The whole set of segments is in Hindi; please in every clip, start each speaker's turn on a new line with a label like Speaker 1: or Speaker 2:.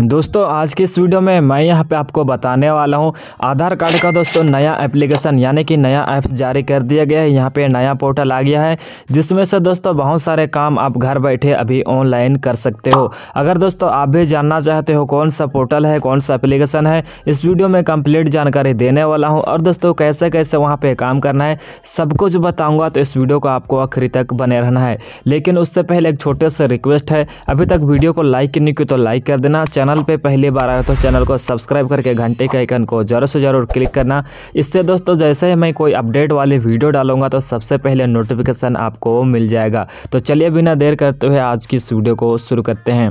Speaker 1: दोस्तों आज के इस वीडियो में मैं यहाँ पे आपको बताने वाला हूँ आधार कार्ड का दोस्तों नया एप्लीकेशन यानी कि नया ऐप जारी कर दिया गया है यहाँ पे नया पोर्टल आ गया है जिसमें से दोस्तों बहुत सारे काम आप घर बैठे अभी ऑनलाइन कर सकते हो अगर दोस्तों आप भी जानना चाहते हो कौन सा पोर्टल है कौन सा एप्लीकेशन है इस वीडियो में कंप्लीट जानकारी देने वाला हूँ और दोस्तों कैसे कैसे वहाँ पर काम करना है सब कुछ बताऊँगा तो इस वीडियो को आपको आखिरी तक बने रहना है लेकिन उससे पहले एक छोटे से रिक्वेस्ट है अभी तक वीडियो को लाइक नहीं की तो लाइक कर देना चैनल पे पहली बार आए तो चैनल को सब्सक्राइब करके घंटे के आइकन को ज़रूर से ज़रूर क्लिक करना इससे दोस्तों जैसे ही मैं कोई अपडेट वाली वीडियो डालूंगा तो सबसे पहले नोटिफिकेशन आपको मिल जाएगा तो चलिए बिना देर करते हुए आज की इस वीडियो को शुरू करते हैं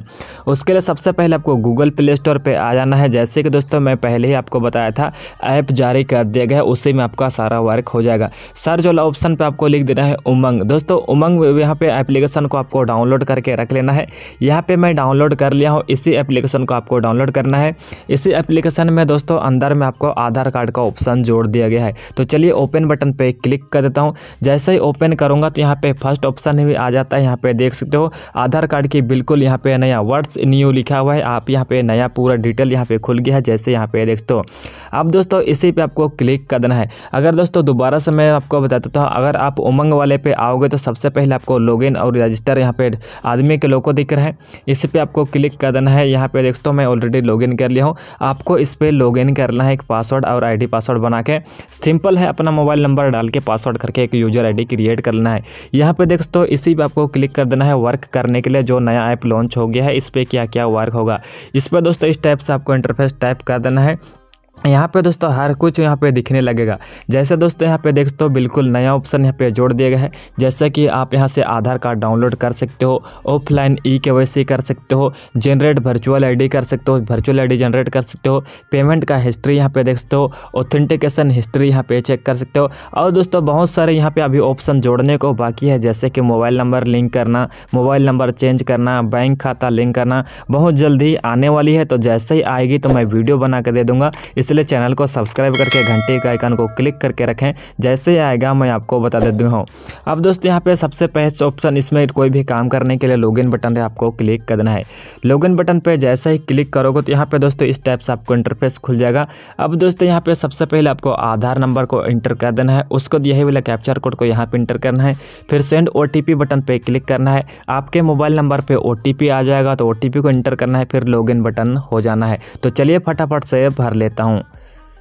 Speaker 1: उसके लिए सबसे पहले आपको गूगल प्ले स्टोर पर आ जाना है जैसे कि दोस्तों मैं पहले ही आपको बताया था ऐप जारी कर दिया गया उसी में आपका सारा वर्क हो जाएगा सर्च वाला ऑप्शन पर आपको लिख देना है उमंग दोस्तों उमंग यहाँ पर एप्लीकेशन को आपको डाउनलोड करके रख लेना है यहाँ पे मैं डाउनलोड कर लिया हूँ इसी एप्लीकेशन को आपको डाउनलोड करना है इसी एप्लीकेशन में दोस्तों अंदर में आपको आधार कार्ड का ऑप्शन जोड़ दिया गया है तो चलिए ओपन बटन पर क्लिक कर देता हूँ जैसे ही ओपन करूँगा तो यहाँ पर फर्स्ट ऑप्शन भी आ जाता है यहाँ पर देख सकते हो आधार कार्ड की बिल्कुल यहाँ पर नया वर्ड्स न्यू लिखा हुआ है आप यहाँ पर नया पूरा डिटेल यहाँ पर खुल गया है जैसे यहाँ पर देख सकते हो अब दोस्तों इसी पर आपको क्लिक कर देना है अगर दोस्तों दोबारा से मैं आपको बता देता हूँ अगर आप उमंग वाले पे आओगे तो सबसे पहले आपको लॉगिन और रजिस्टर यहाँ पे आदमी के लोगों को दिख रहा है इसी पे आपको क्लिक कर देना है यहाँ पे तो मैं ऑलरेडी लॉगिन कर लिया हूँ आपको इस पर लॉगिन करना है एक पासवर्ड और आईडी पासवर्ड बना के सिंपल है अपना मोबाइल नंबर डाल के पासवर्ड करके एक यूजर आईडी क्रिएट करना है यहाँ पे देख तो इसी पर आपको क्लिक कर देना है वर्क करने के लिए जो नया ऐप लॉन्च हो गया है इस पर क्या क्या वर्क होगा इस पर दोस्तों इस टाइप से आपको इंटरफेस टाइप कर देना है यहाँ पे दोस्तों हर कुछ यहाँ पे दिखने लगेगा जैसे दोस्तों यहाँ पे देखते हो बिल्कुल नया ऑप्शन यहाँ पे जोड़ दिया गया है जैसे कि आप यहाँ से आधार कार्ड डाउनलोड कर सकते हो ऑफलाइन ई के कर सकते हो जनरेट वर्चुअल आईडी कर सकते हो वर्चुअल आईडी जनरेट कर सकते हो पेमेंट का हिस्ट्री यहाँ पे देखते हो ऑथेंटिकेशन हिस्ट्री यहाँ पे चेक कर सकते हो और दोस्तों बहुत सारे यहाँ पे अभी ऑप्शन जोड़ने को बाकी है जैसे कि मोबाइल नंबर लिंक करना मोबाइल नंबर चेंज करना बैंक खाता लिंक करना बहुत जल्दी आने वाली है तो जैसे ही आएगी तो मैं वीडियो बना कर दे दूँगा इसलिए इसलिए चैनल को सब्सक्राइब करके घंटे के आइकन को क्लिक करके रखें जैसे ही आएगा मैं आपको बता देती हूँ अब दोस्तों यहाँ पे सबसे पहले ऑप्शन इसमें कोई भी काम करने के लिए लॉगिन बटन है आपको क्लिक करना है लॉगिन बटन पर जैसे ही क्लिक करोगे तो यहाँ पर दोस्तों इस टाइप से आपको इंटरफेस खुल जाएगा अब दोस्तों यहाँ पर सबसे पहले आपको आधार नंबर को इंटर कर देना है उसको यही वाला कैप्चर कोड को यहाँ पर इंटर करना है फिर सेंड ओ बटन पर क्लिक करना है आपके मोबाइल नंबर पर ओ आ जाएगा तो ओ को इंटर करना है फिर लॉगिन बटन हो जाना है तो चलिए फटाफट से भर लेता हूँ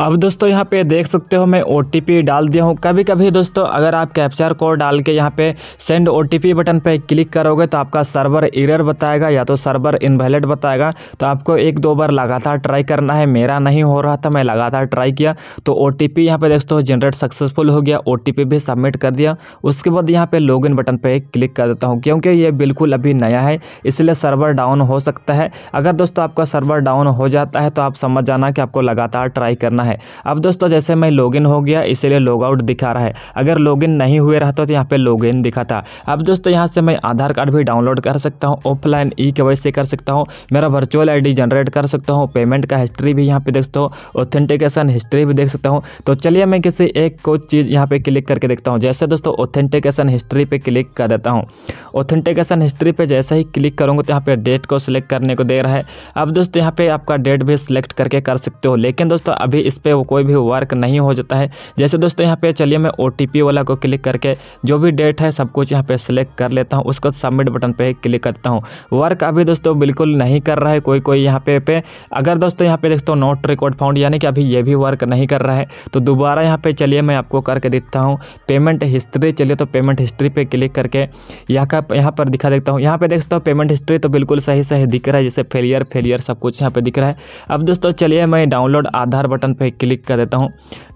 Speaker 1: अब दोस्तों यहाँ पे देख सकते हो मैं ओ डाल दिया हूँ कभी कभी दोस्तों अगर आप कैप्चर कोड डाल के यहाँ पे सेंड ओ बटन पर क्लिक करोगे तो आपका सर्वर इरर बताएगा या तो सर्वर इनवैलिड बताएगा तो आपको एक दो बार लगातार ट्राई करना है मेरा नहीं हो रहा था मैं लगातार ट्राई किया तो ओ टी पी यहाँ पर दोस्तों जनरेट सक्सेसफुल हो गया ओ भी सबमिट कर दिया उसके बाद यहाँ पर लॉग बटन पर क्लिक कर देता हूँ क्योंकि ये बिल्कुल अभी नया है इसलिए सर्वर डाउन हो सकता है अगर दोस्तों आपका सर्वर डाउन हो जाता है तो आप समझ जाना कि आपको लगातार ट्राई करना करना है अब दोस्तों जैसे मैं लॉगिन हो गया इसीलिए लॉग आउट दिखा रहा है अगर लॉगिन नहीं हुए रहता तो यहाँ पे लॉगिन दिखाता अब दोस्तों यहाँ से मैं आधार कार्ड भी डाउनलोड कर सकता हूँ ऑफलाइन ई के कर सकता हूँ मेरा वर्चुअल आई जनरेट कर सकता हूँ पेमेंट का हिस्ट्री भी यहाँ पर देख सकता हूँ ऑथेंटिकेशन हिस्ट्री भी देख सकता हूँ तो चलिए मैं किसी एक को चीज़ यहाँ पर क्लिक करके देखता हूँ जैसे दोस्तों ऑथेंटिकेशन हिस्ट्री पे क्लिक कर देता हूँ ऑथेंटिकेशन हिस्ट्री पर जैसे ही क्लिक करूँगा तो यहाँ पर डेट को सिलेक्ट करने को दे रहा है अब दोस्तों यहाँ पे आपका डेट भी सिलेक्ट करके कर सकते हो लेकिन दोस्तों अभी इस पर कोई भी वर्क नहीं हो जाता है जैसे दोस्तों यहाँ पे चलिए मैं ओ वाला को क्लिक करके जो भी डेट है सब कुछ यहाँ पे सिलेक्ट कर लेता हूँ उसको सबमिट बटन पर क्लिक करता हूँ वर्क अभी दोस्तों बिल्कुल नहीं कर रहा है कोई कोई यहाँ पे पे अगर दोस्तों यहाँ पे देखते हो नोट रिकॉर्ड फाउंड यानी कि अभी ये भी वर्क नहीं कर रहा है तो दोबारा यहाँ पे चलिए मैं आपको करके देखता हूँ पेमेंट हिस्ट्री चलिए तो पेमेंट हिस्ट्री पे क्लिक करके यहाँ का यहाँ पर दिखा देखता हूँ यहाँ पे देखता हूँ पेमेंट हिस्ट्री तो बिल्कुल सही सही दिख रहा है जैसे फेलियर फेलियर सब कुछ यहाँ पे दिख रहा है अब दोस्तों चलिए मैं डाउनलोड आधार बटन पर पे क्लिक कर देता हूँ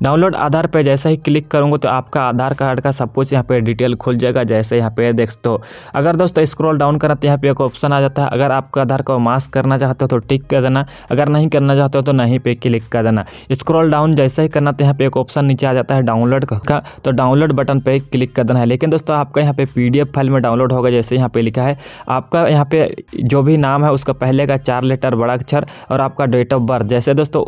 Speaker 1: डाउनलोड आधार पे जैसा ही क्लिक करूँगा तो आपका आधार कार्ड का सब कुछ यहाँ पे डिटेल खुल जाएगा जैसे यहाँ पे देख दो अगर दोस्तों स्क्रॉल डाउन करना तो यहाँ पे एक ऑप्शन आ जाता है अगर आपका आधार को मास्क करना चाहते हो तो टिक कर देना अगर नहीं करना चाहते हो तो नहीं पे क्लिक कर देना स्क्रॉल डाउन जैसे ही करना तो यहाँ पे एक ऑप्शन नीचे आ जाता है डाउनलोड का तो डाउनलोड बटन पर क्लिक कर देना है लेकिन दोस्तों आपका यहाँ पे पी फाइल में डाउनलोड होगा जैसे यहाँ पे लिखा है आपका यहाँ पे जो भी नाम है उसका पहले का चार लेटर बड़ा अक्षर और आपका डेट ऑफ बर्थ जैसे दोस्तों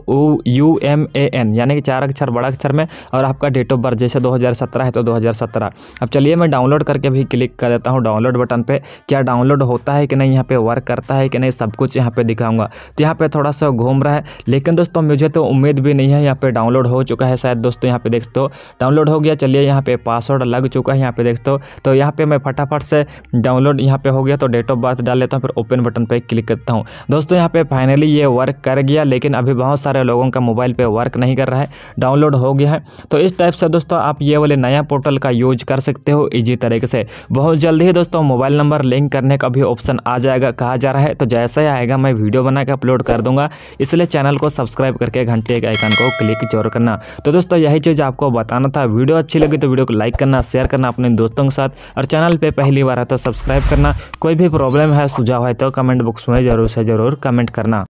Speaker 1: यू एम ए एन यानी कि चार अक्षर बड़ा अक्षर में और आपका डेट ऑफ बर्थ जैसे 2017 है तो 2017 अब चलिए मैं डाउनलोड करके भी क्लिक कर देता हूँ डाउनलोड बटन पर क्या डाउनलोड होता है कि नहीं यहाँ पर वर्क करता है कि नहीं सब कुछ यहाँ पर दिखाऊँगा तो यहाँ पर थोड़ा सा घूम रहा है लेकिन दोस्तों मुझे तो उम्मीद भी नहीं है यहाँ पर डाउनलोड हो चुका है शायद दोस्तों यहाँ पर देखते दो डाउनलोड हो गया चलिए यहाँ पे पासवर्ड लग चुका है यहाँ पे देखते हो तो यहाँ पर मैं फटाफट से डाउनलोड यहाँ पर हो गया तो डेट ऑफ बर्थ डाल लेता हूँ फिर ओपन बटन पर क्लिक करता हूँ दोस्तों यहाँ पर फाइनली ये वर्क कर गया लेकिन अभी बहुत सारे लोगों का मोबाइल पर वर्क नहीं कर रहा है डाउनलोड हो गया है तो इस टाइप से दोस्तों आप ये वाले नया पोर्टल का यूज कर सकते हो इजी तरीके से बहुत जल्दी ही दोस्तों मोबाइल नंबर लिंक करने का भी ऑप्शन आ जाएगा कहा जा रहा है तो जैसा ही आएगा मैं वीडियो बना के अपलोड कर दूंगा इसलिए चैनल को सब्सक्राइब करके घंटे के आइकन को क्लिक जरूर करना तो दोस्तों यही चीज़ आपको बताना था वीडियो अच्छी लगी तो वीडियो को लाइक करना शेयर करना अपने दोस्तों के साथ और चैनल पर पहली बार है तो सब्सक्राइब करना कोई भी प्रॉब्लम है सुझाव है तो कमेंट बॉक्स में ज़रूर से ज़रूर कमेंट करना